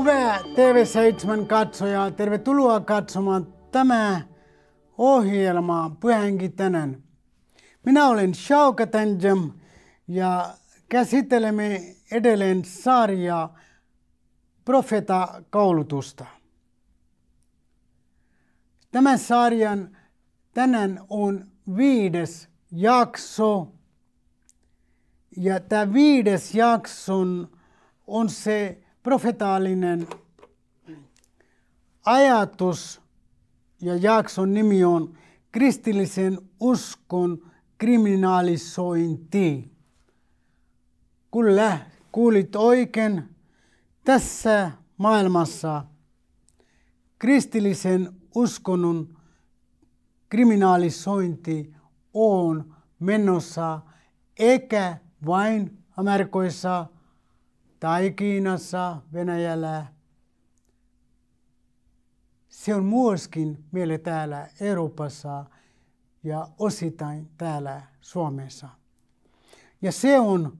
Hyvää TV7 katsojaa, tervetuloa katsomaan tämä ohjelma Pyhänkin tänään. Minä olen Shauka Tanjam ja käsittelemme edelleen sarjaa profeta koulutusta. Tämän sarjan tänään on viides jakso. Ja tämä viides jakson on se profetaalinen ajatus ja jakson nimi on kristillisen uskon kriminalisointi. Kyllä, kuulit oikein. Tässä maailmassa kristillisen uskonnon kriminalisointi on menossa eikä vain Amerikoissa – tai Kiinassa, Venäjällä. Se on myöskin meille täällä Euroopassa ja osittain täällä Suomessa. Ja se on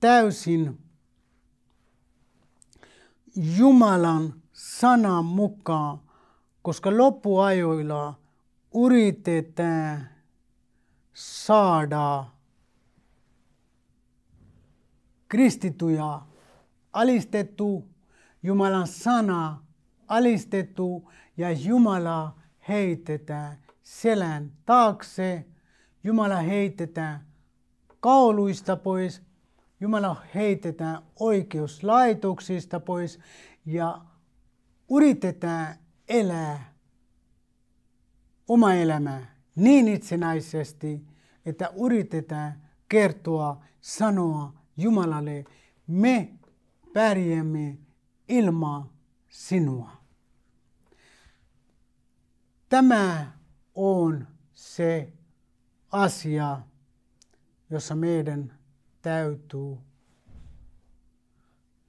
täysin Jumalan sanan mukaan, koska loppuajoilla yritetään saada kristituja alistettu, Jumalan sana alistettu ja Jumala heitetään selän taakse, Jumala heitetään kauluista pois, Jumala heitetään oikeuslaitoksista pois ja yritetään elää oma elämää niin itsenäisesti, että yritetään kertoa, sanoa Jumalalle, me pärjäämme ilman sinua. Tämä on se asia, jossa meidän täytyy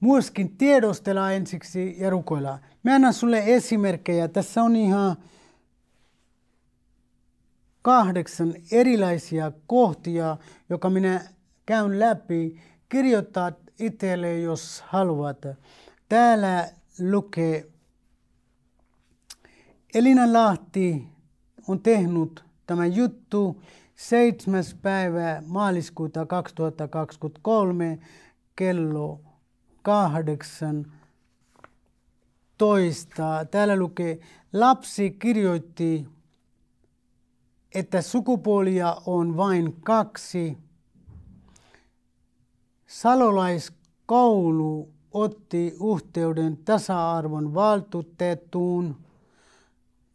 myöskin tiedostella ensiksi ja rukoilla. Mä annan sulle esimerkkejä. Tässä on ihan kahdeksan erilaisia kohtia, joka minä käyn läpi, kirjoittaa itselle, jos haluat. Täällä lukee, Elina Lahti on tehnyt tämän juttu 7. päivä maaliskuuta 2023 kello 8 toista. Täällä lukee, lapsi kirjoitti, että sukupuolia on vain kaksi. Salolaiskoulu otti yhteyden tasa-arvon valtuutettuun,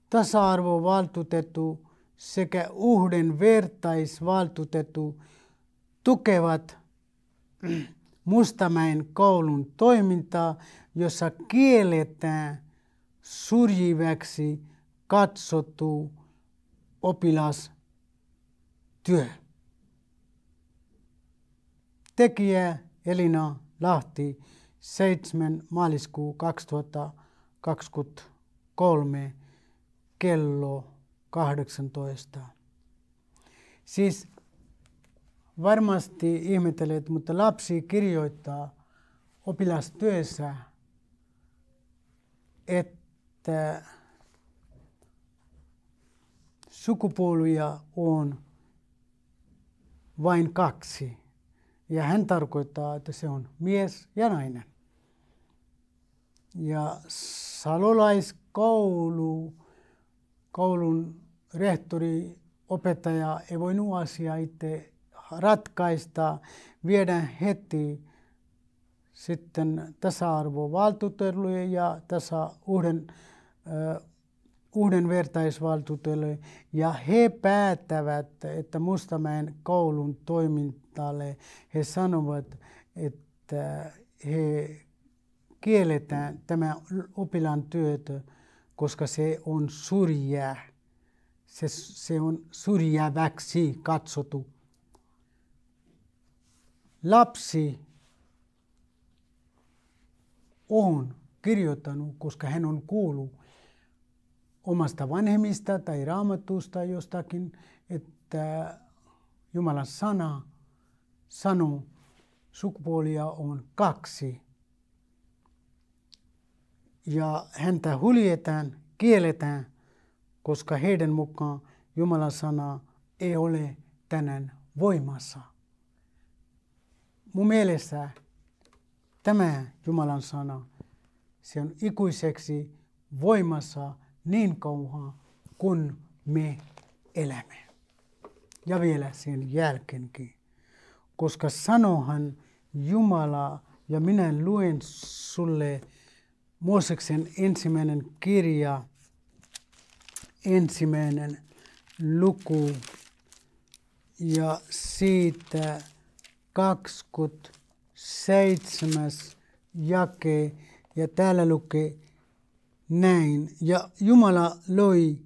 tasa valtuutettu sekä vertaisvaltuutettu tukevat Mustamäen koulun toimintaa, jossa kielletään surjiväksi katsottu oppilastyö. Tekijä Elina Lahti 7. maaliskuu 2023 kello 18. Siis varmasti ihmetelet, mutta lapsi kirjoittaa opilastyössä, että sukupuoluja on vain kaksi. Ja hän tarkoittaa, että se on mies ja nainen. Ja salolaiskoulu, koulun rehtori, opettaja ei voinut asiaa itse ratkaista, viedä heti sitten tasa-arvovaltuutelujen ja tasa uuden uudenvertaisvaltuutetulle ja he päättävät, että Mustamäen koulun toimintalle he sanovat, että he kielletään tämä opilan työt, koska se on surjää, Se, se on surjääväksi katsotu. Lapsi on kirjoittanut, koska hän on kuullut omasta vanhemmista tai raamatusta jostakin, että Jumalan sana sanoo, sukupuolia on kaksi. Ja häntä huljetaan, kielletään, koska heidän mukaan Jumalan sana ei ole tänään voimassa. Mun mielestä tämä Jumalan sana, se on ikuiseksi voimassa niin kauan kun me elämme. Ja vielä sen jälkeenkin. Koska sanohan Jumala, ja minä luen sulle Mooseksen ensimmäinen kirja, ensimmäinen luku ja siitä 27 jake ja täällä lukee näin. Ja Jumala loi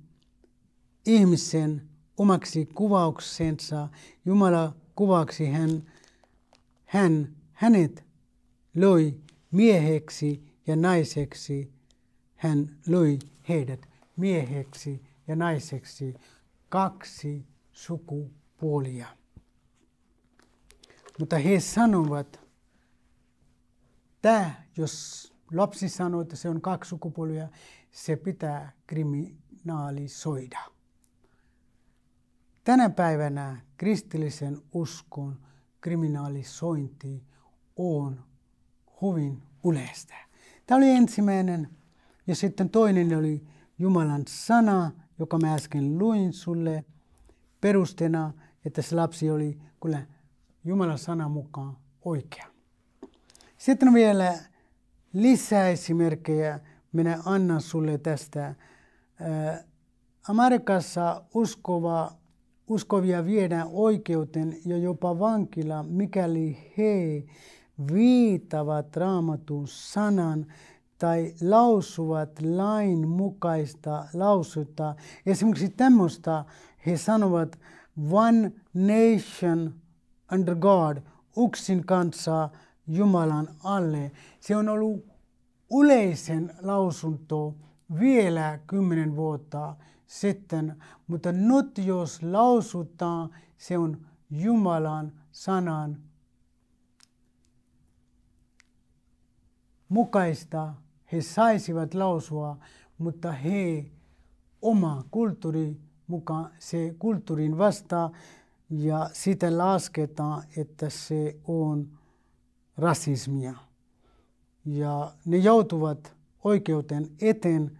ihmisen omaksi kuvauksensa. Jumala kuvaksi hän, hän hänet loi mieheksi ja naiseksi. Hän loi heidät mieheksi ja naiseksi kaksi sukupuolia. Mutta he sanovat, tämä jos Lapsi sanoi, että se on kaksi sukupolvia, se pitää kriminaalisoida. Tänä päivänä kristillisen uskon kriminalisointi on hyvin yleistä. Tämä oli ensimmäinen. Ja sitten toinen oli Jumalan sana, joka mä äsken luin sulle perustena, että se lapsi oli kyllä Jumalan sanan mukaan oikea. Sitten vielä lisää esimerkkejä minä annan sulle tästä. Amerikassa uskova, uskovia viedään oikeuteen ja jopa vankila, mikäli he viitavat raamatun sanan tai lausuvat lain mukaista lausuta. Esimerkiksi tämmöistä he sanovat one nation under God, uksin kanssa Jumalan alle. Se on ollut yleisen lausunto vielä kymmenen vuotta sitten, mutta nyt jos lausutaan, se on Jumalan sanan mukaista. He saisivat lausua, mutta he oma kulttuuri mukaan se kulttuurin vastaa ja sitä lasketaan, että se on rasismia. Ja ne joutuvat oikeuteen eteen,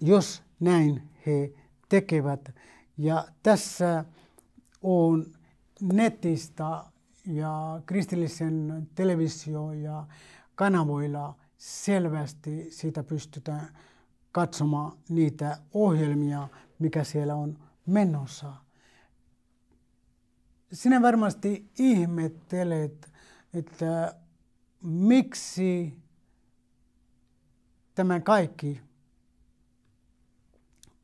jos näin he tekevät. Ja tässä on netistä ja kristillisen televisio ja kanavoilla selvästi siitä pystytään katsomaan niitä ohjelmia, mikä siellä on menossa. Sinä varmasti ihmettelet, että miksi tämä kaikki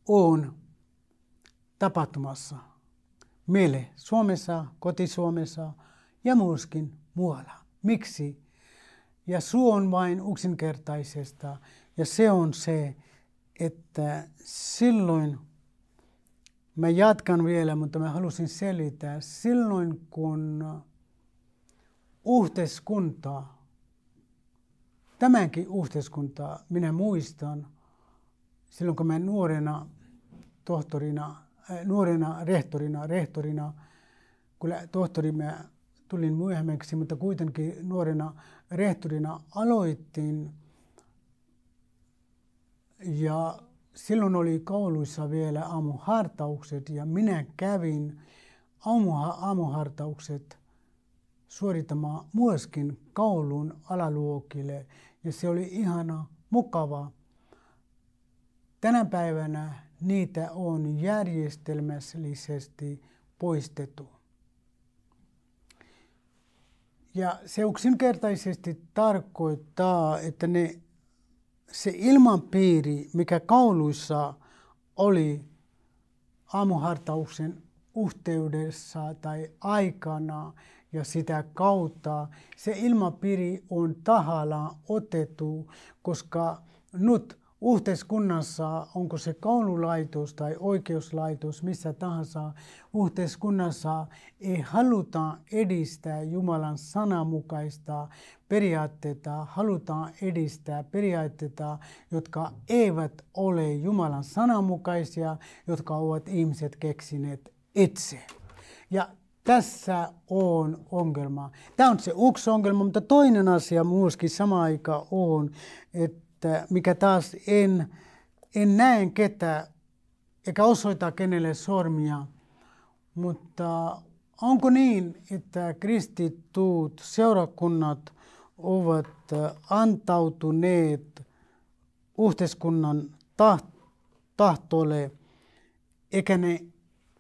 on tapahtumassa meille Suomessa, kotisuomessa ja myöskin muualla. Miksi? Ja suu on vain yksinkertaisesta ja se on se, että silloin, mä jatkan vielä, mutta mä halusin selittää, silloin kun yhteiskuntaa, tämänkin yhteiskuntaa minä muistan silloin, kun mä nuorena tohtorina, äh, nuorena rehtorina, rehtorina, kyllä tohtori mä tulin myöhemmäksi, mutta kuitenkin nuorena rehtorina aloitin. Ja silloin oli kouluissa vielä aamuhartaukset ja minä kävin aamuha, aamuhartaukset – suorittamaan myöskin koulun alaluokille. Ja se oli ihana, mukava. Tänä päivänä niitä on järjestelmällisesti poistettu. Ja se yksinkertaisesti tarkoittaa, että ne, se ilmanpiiri, mikä kauluissa oli aamuhartauksen yhteydessä tai aikana, ja sitä kautta se ilmapiiri on tahallaan otettu, koska nyt yhteiskunnassa, onko se koululaitos tai oikeuslaitos, missä tahansa yhteiskunnassa, ei haluta edistää Jumalan sanamukaista periaatteita, halutaan edistää periaatteita, jotka eivät ole Jumalan sanamukaisia, jotka ovat ihmiset keksineet itse. Ja tässä on ongelma. Tämä on se yksi ongelma, mutta toinen asia myöskin sama aika on, että mikä taas en, en näe ketä eikä osoita kenelle sormia, mutta onko niin, että kristitut seurakunnat ovat antautuneet yhteiskunnan tahtolle, eikä ne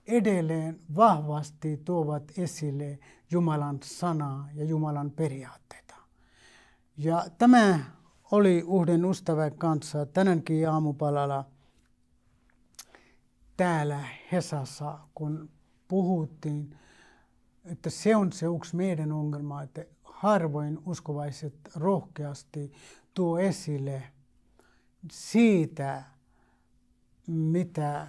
edelleen vahvasti tuovat esille Jumalan sanaa ja Jumalan periaatteita. Ja tämä oli uuden ustavan kanssa tänäänkin aamupalalla täällä Hesassa, kun puhuttiin, että se on se yksi meidän ongelma, että harvoin uskovaiset rohkeasti tuo esille siitä, mitä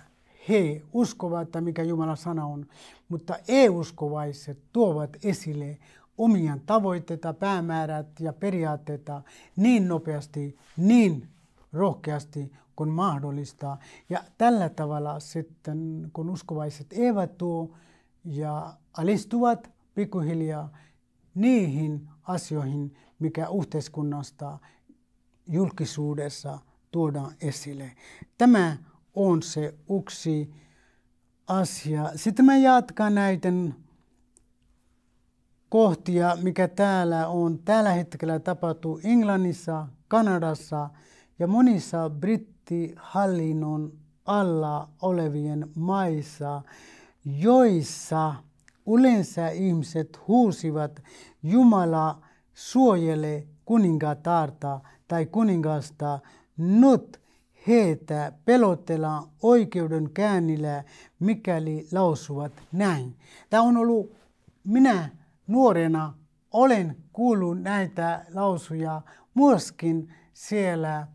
he uskovat, mikä Jumala sana on, mutta ei-uskovaiset tuovat esille omia tavoitteita, päämäärät ja periaatteita niin nopeasti, niin rohkeasti kuin mahdollista. Ja tällä tavalla sitten, kun uskovaiset eivät tuo ja alistuvat pikkuhiljaa niihin asioihin, mikä yhteiskunnasta julkisuudessa tuodaan esille. Tämä on se uksi asia. Sitten mä jatkan näiden kohtia, mikä täällä on tällä hetkellä tapahtuu Englannissa, Kanadassa ja monissa brittihallinnon alla olevien maissa, joissa yleensä ihmiset huusivat Jumala suojele kuningatarta tai kuningasta, nyt heitä pelotellaan oikeuden käännillä, mikäli lausuvat näin. Tämä on ollut, minä nuorena olen kuullut näitä lausuja myöskin siellä,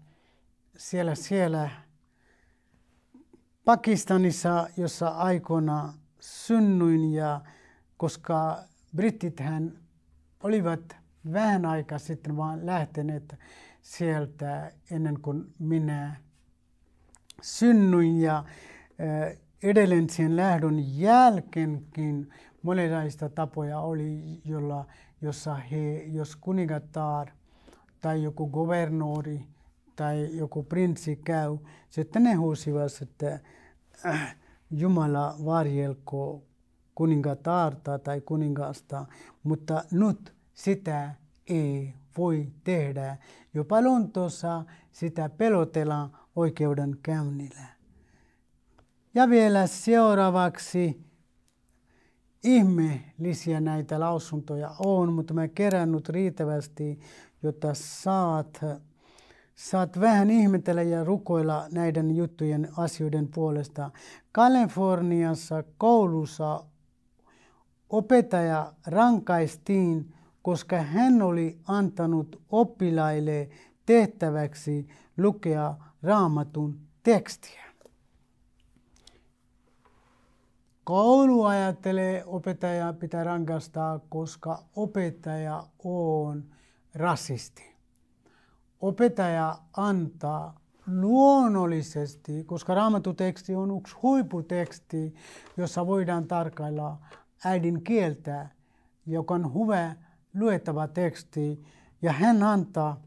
siellä, siellä Pakistanissa, jossa aikoina synnyin ja koska hän olivat vähän aikaa sitten vaan lähteneet sieltä ennen kuin minä synnyin ja eh, edelleen sen lähdön jälkeenkin monenlaista tapoja oli, jolla, jossa he, jos kuningatar tai joku governori tai joku prinssi käy, sitten ne huusivat, että äh, Jumala varjelko kuningatarta tai kuningasta, mutta nyt sitä ei voi tehdä. Jopa Lontoossa sitä pelotellaan käynnillä. Ja vielä seuraavaksi ihmeellisiä näitä lausuntoja on, mutta mä kerännyt riittävästi, jotta saat, saat vähän ihmetellä ja rukoilla näiden juttujen asioiden puolesta. Kaliforniassa koulussa opettaja rankaistiin, koska hän oli antanut oppilaille tehtäväksi lukea raamatun tekstiä. Koulu ajattelee opettaja pitää rankastaa, koska opettaja on rasisti. Opettaja antaa luonnollisesti, koska raamatuteksti on yksi huiputeksti, jossa voidaan äidin kieltä, joka on hyvä luettava teksti, ja hän antaa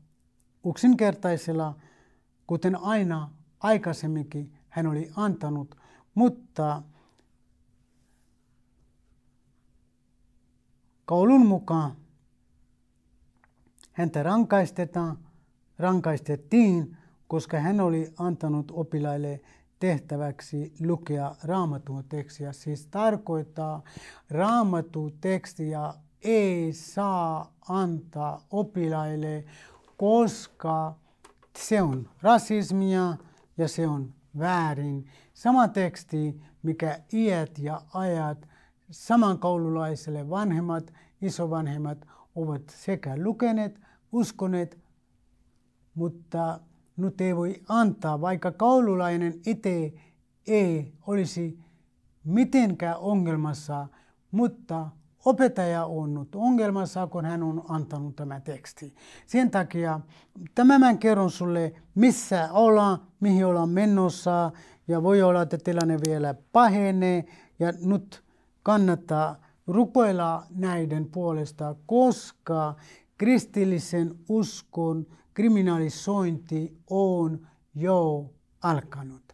yksinkertaisella kuten aina aikaisemminkin hän oli antanut, mutta kaulun mukaan häntä rankaistetaan, rankaistettiin, koska hän oli antanut opilaille tehtäväksi lukea raamatun tekstiä. Siis tarkoittaa raamatun tekstiä ei saa antaa opilaille, koska se on rasismia ja se on väärin. Sama teksti, mikä iät ja ajat saman koululaiselle vanhemmat, isovanhemmat ovat sekä lukeneet, uskoneet, mutta nyt ei voi antaa, vaikka koululainen itse ei olisi mitenkään ongelmassa, mutta opettaja on nyt ongelmassa, kun hän on antanut tämä teksti. Sen takia tämän kerron sulle, missä ollaan, mihin ollaan menossa, ja voi olla, että tilanne vielä pahenee, ja nyt kannattaa rukoilla näiden puolesta, koska kristillisen uskon kriminalisointi on jo alkanut.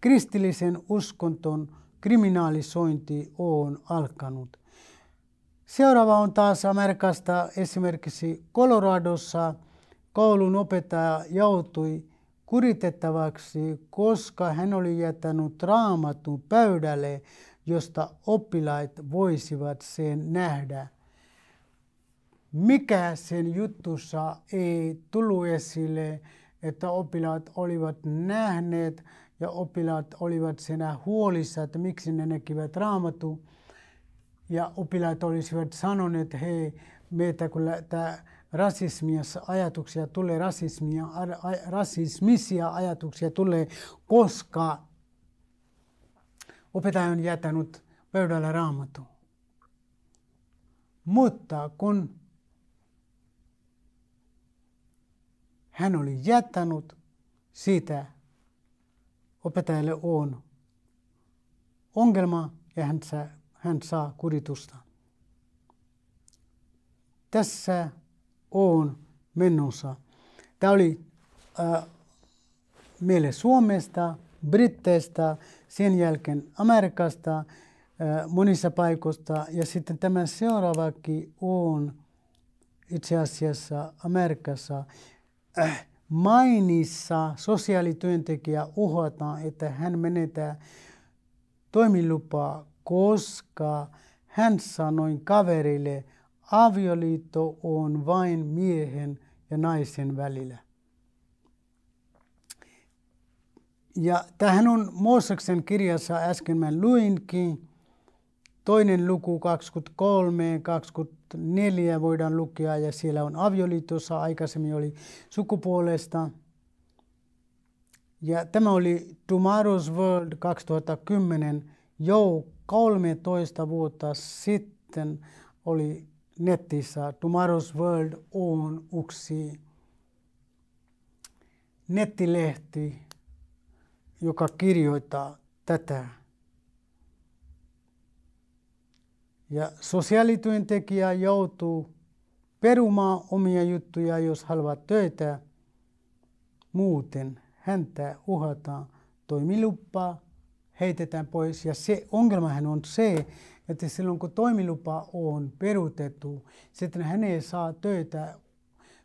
Kristillisen uskonton kriminalisointi on alkanut. Seuraava on taas Amerikasta esimerkiksi Coloradossa koulun opettaja joutui kuritettavaksi, koska hän oli jättänyt raamatun pöydälle, josta oppilaat voisivat sen nähdä. Mikä sen jutussa ei tullut esille, että oppilaat olivat nähneet ja oppilaat olivat senä huolissa, että miksi ne näkivät raamatun ja oppilaat olisivat sanoneet, hei, meitä kyllä tämä rasismia ajatuksia tulee, rasismia, rasismisia ajatuksia tulee, koska opettaja on jättänyt pöydällä raamattu. Mutta kun hän oli jättänyt siitä opettajalle on ongelma ja hän hän saa kuritusta. Tässä on menossa. Tämä oli äh, meille Suomesta, Britteistä, sen jälkeen Amerikasta, äh, monissa paikoista. Ja sitten tämä seuraavakin on itse asiassa Amerikassa. Äh, mainissa sosiaalityöntekijä uhataan, että hän menetää toimilupaa koska hän sanoi kaverille, avioliitto on vain miehen ja naisen välillä. Ja tähän on Mooseksen kirjassa, äsken mä luinkin, toinen luku 23, 24 voidaan lukea ja siellä on avioliitossa, aikaisemmin oli sukupuolesta. Ja tämä oli Tomorrow's World 2010 jouk 13 vuotta sitten oli netissä Tomorrow's World on yksi nettilehti, joka kirjoittaa tätä. Ja sosiaalityöntekijä joutuu perumaan omia juttuja, jos haluaa töitä. Muuten häntä uhataan toimiluppaa heitetään pois. Ja se ongelmahan on se, että silloin kun toimilupa on peruutettu, sitten hän ei saa töitä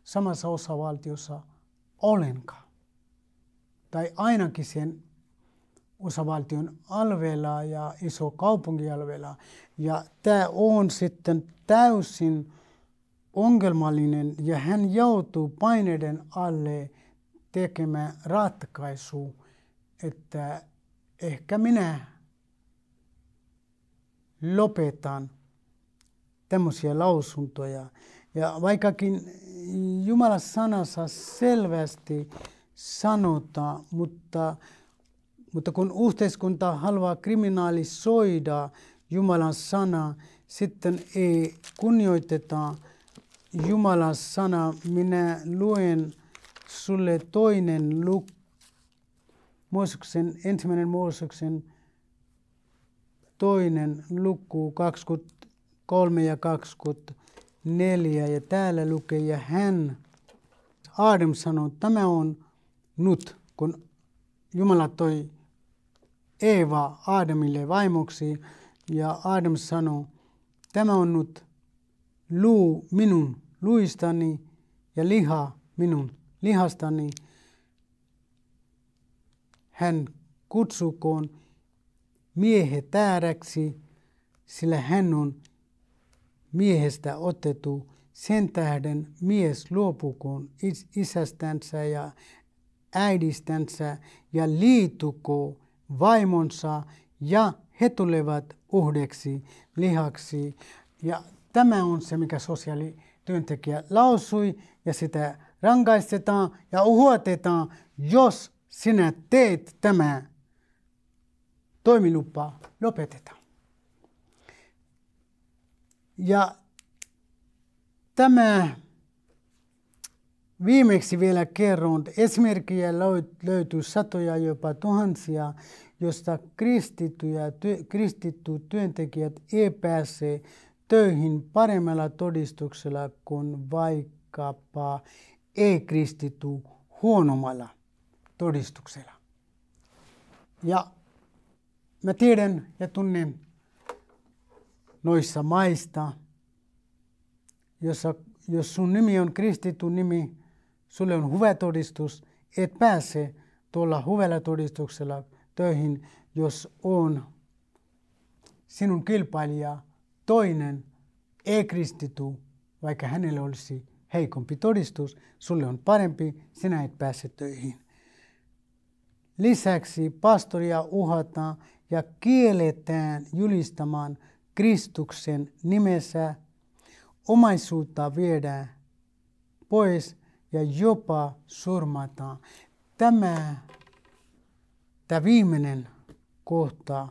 samassa osavaltiossa ollenkaan. Tai ainakin sen osavaltion alveella ja iso kaupunkialveella. Ja tämä on sitten täysin ongelmallinen ja hän joutuu paineiden alle tekemään ratkaisu, että ehkä minä lopetan tämmöisiä lausuntoja. Ja vaikkakin Jumalan sanassa selvästi sanotaan, mutta, mutta kun yhteiskunta haluaa kriminalisoida Jumalan sanaa, sitten ei kunnioiteta Jumalan sanaa. Minä luen sulle toinen luku Mooseksen, ensimmäinen Mooseksen toinen luku 23 ja 24. Ja täällä lukee, ja hän, Adam sanoi, tämä on nyt, kun Jumala toi Eeva Aadamille vaimoksi. Ja Adam sanoi, tämä on nyt luu minun luistani ja liha minun lihastani hän kutsukoon miehet tääräksi, sillä hän on miehestä otettu. Sen tähden mies luopukoon isästänsä ja äidistänsä ja liituko vaimonsa ja he tulevat uhdeksi lihaksi. Ja tämä on se, mikä sosiaalityöntekijä lausui ja sitä rangaistetaan ja uhotetaan, jos sinä teet tämä toimilupa lopetetaan. Ja tämä viimeksi vielä kerron, esimerkkiä löytyy satoja, jopa tuhansia, josta kristittyjä, ty, kristitty työntekijät ei pääse töihin paremmalla todistuksella kuin vaikkapa ei-kristitty huonommalla todistuksella. Ja mä tiedän ja tunnen noissa maista, jossa, jos sun nimi on kristitty nimi, sulle on hyvä todistus, et pääse tuolla hyvällä todistuksella töihin, jos on sinun kilpailija toinen ei-kristittu, vaikka hänellä olisi heikompi todistus, sulle on parempi, sinä et pääse töihin. Lisäksi pastoria uhataan ja kielletään julistamaan Kristuksen nimessä. Omaisuutta viedään pois ja jopa surmataan. Tämä, tämä viimeinen kohta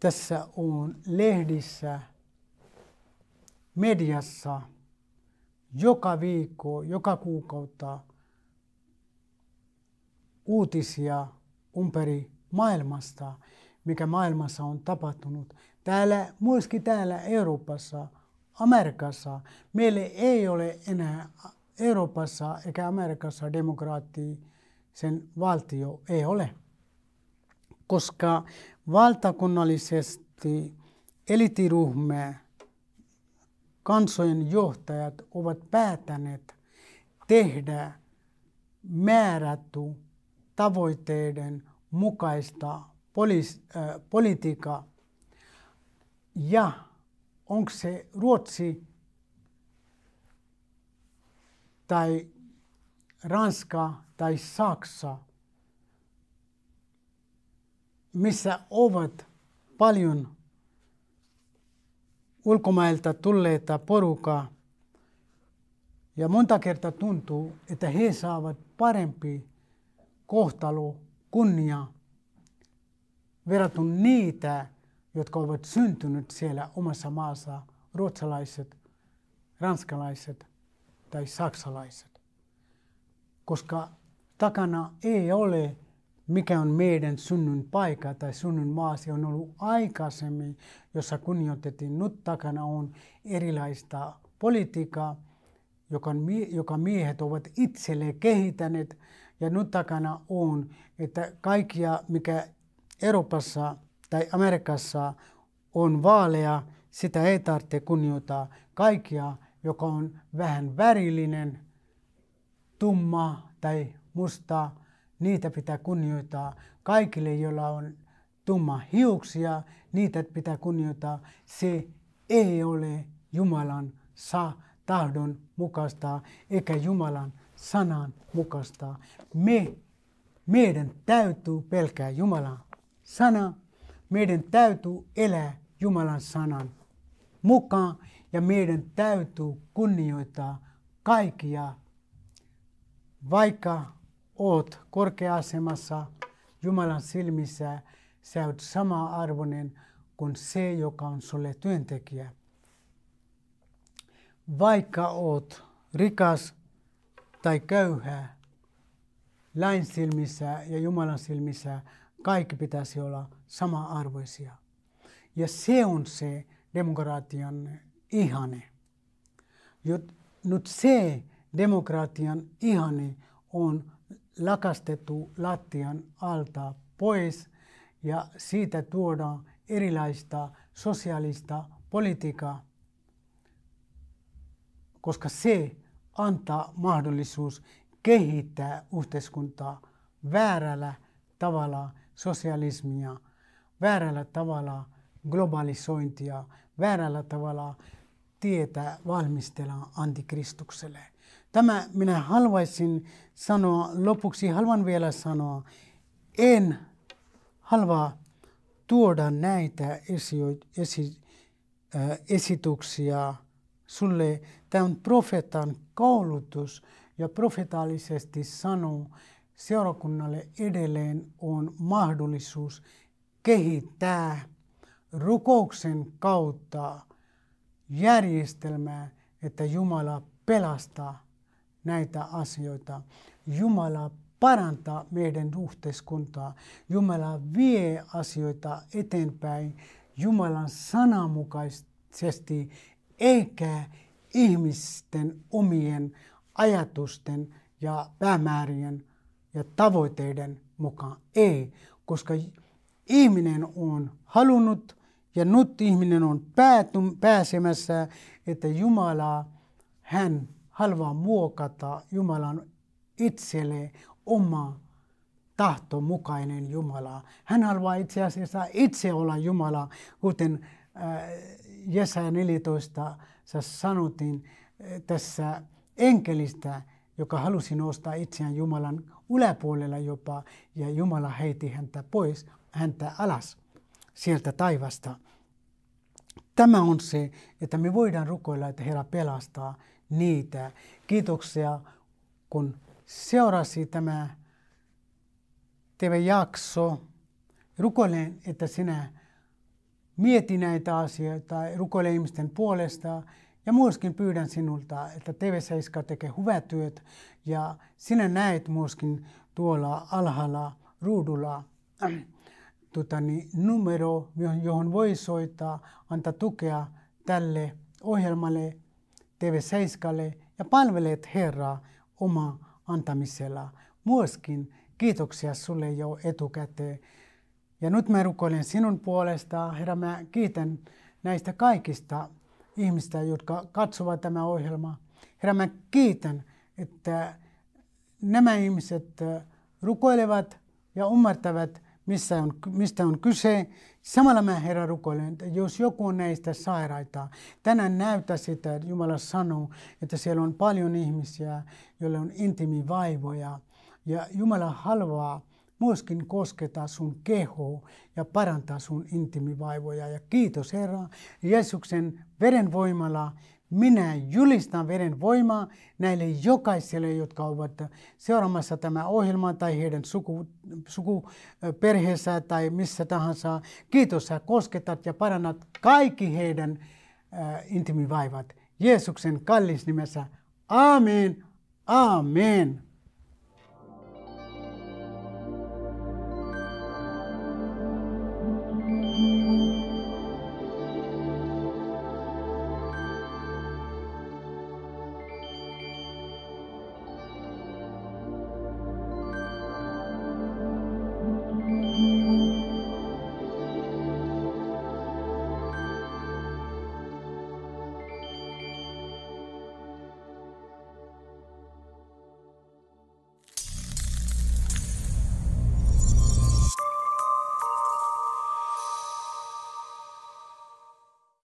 tässä on lehdissä, mediassa, joka viikko, joka kuukautta – uutisia ympäri maailmasta, mikä maailmassa on tapahtunut. Täällä, myöskin täällä Euroopassa, Amerikassa, meillä ei ole enää Euroopassa eikä Amerikassa sen valtio ei ole. Koska valtakunnallisesti elitiruhme, kansojen johtajat ovat päättäneet tehdä määrätty tavoitteiden mukaista poliis, äh, politiikkaa. Ja onko se Ruotsi tai Ranska tai Saksa, missä ovat paljon ulkomailta tulleita porukaa. Ja monta kertaa tuntuu, että he saavat parempi kohtalo, kunnia verrattuna niitä, jotka ovat syntyneet siellä omassa maassa, ruotsalaiset, ranskalaiset tai saksalaiset. Koska takana ei ole mikä on meidän synnyn paikka tai synnyn maa, se on ollut aikaisemmin, jossa kunnioitettiin. Nyt takana on erilaista politiikkaa, joka, miehet ovat itselleen kehittäneet ja nyt takana on, että kaikkia, mikä Euroopassa tai Amerikassa on vaaleja, sitä ei tarvitse kunnioittaa. Kaikkia, joka on vähän värillinen, tumma tai musta, niitä pitää kunnioittaa. Kaikille, joilla on tumma hiuksia, niitä pitää kunnioittaa. Se ei ole Jumalan saa tahdon mukaista, eikä Jumalan sanan mukaistaa. Me, meidän täytyy pelkää Jumalan sana. Meidän täytyy elää Jumalan sanan mukaan ja meidän täytyy kunnioittaa kaikkia, vaikka oot korkea-asemassa Jumalan silmissä, sä oot sama arvoinen kuin se, joka on sulle työntekijä. Vaikka oot rikas, tai köyhää, Läin silmissä ja Jumalan silmissä kaikki pitäisi olla sama-arvoisia. Ja se on se demokratian ihane. Nyt se demokratian ihane on lakastettu lattian alta pois ja siitä tuodaan erilaista sosiaalista politiikkaa, koska se antaa mahdollisuus kehittää yhteiskuntaa väärällä tavalla sosialismia, väärällä tavalla globalisointia, väärällä tavalla tietä valmistella antikristukselle. Tämä minä haluaisin sanoa, lopuksi haluan vielä sanoa, en halua tuoda näitä esi- esi, äh, esityksiä sulle tämän profetan koulutus ja profetaalisesti sanoo seurakunnalle edelleen on mahdollisuus kehittää rukouksen kautta järjestelmää, että Jumala pelastaa näitä asioita. Jumala parantaa meidän yhteiskuntaa. Jumala vie asioita eteenpäin Jumalan sanamukaisesti eikä ihmisten omien ajatusten ja päämäärien ja tavoitteiden mukaan. Ei, koska ihminen on halunnut ja nyt ihminen on pääsemässä, että Jumala, hän haluaa muokata Jumalan itselle oma tahto mukainen Jumala. Hän haluaa itse asiassa itse olla Jumala, kuten äh, Jesaja 14 sanotin eh, tässä enkelistä, joka halusi nostaa itseään Jumalan yläpuolella jopa, ja Jumala heiti häntä pois, häntä alas sieltä taivasta. Tämä on se, että me voidaan rukoilla, että Herra pelastaa niitä. Kiitoksia, kun seurasi tämä TV-jakso. Rukoilen, että sinä mieti näitä asioita, rukoile ihmisten puolesta ja myöskin pyydän sinulta, että TV7 tekee hyvää työt ja sinä näet myöskin tuolla alhaalla ruudulla äh, tota, niin, numero, johon voi soittaa, antaa tukea tälle ohjelmalle, TV7 ja palvelet Herraa oma antamisella. Myöskin kiitoksia sulle jo etukäteen ja nyt mä rukoilen sinun puolesta, Herra, mä kiitän näistä kaikista ihmistä, jotka katsovat tämä ohjelma. Herra, mä kiitän, että nämä ihmiset äh, rukoilevat ja ymmärtävät, missä on, mistä on kyse. Samalla mä, Herra, rukoilen, että jos joku on näistä sairaita, tänään näytä sitä, että Jumala sanoo, että siellä on paljon ihmisiä, joilla on intimi vaivoja. Ja Jumala haluaa, myöskin kosketa sun kehoa ja parantaa sun intimivaivoja. Ja kiitos Herra Jeesuksen veren voimalla. Minä julistan veren voimaa näille jokaiselle, jotka ovat seuraamassa tämä ohjelma tai heidän suku, sukuperheessä tai missä tahansa. Kiitos, sä kosketat ja parannat kaikki heidän äh, intimivaivat. Jeesuksen kallis nimessä. Aamen Aamen.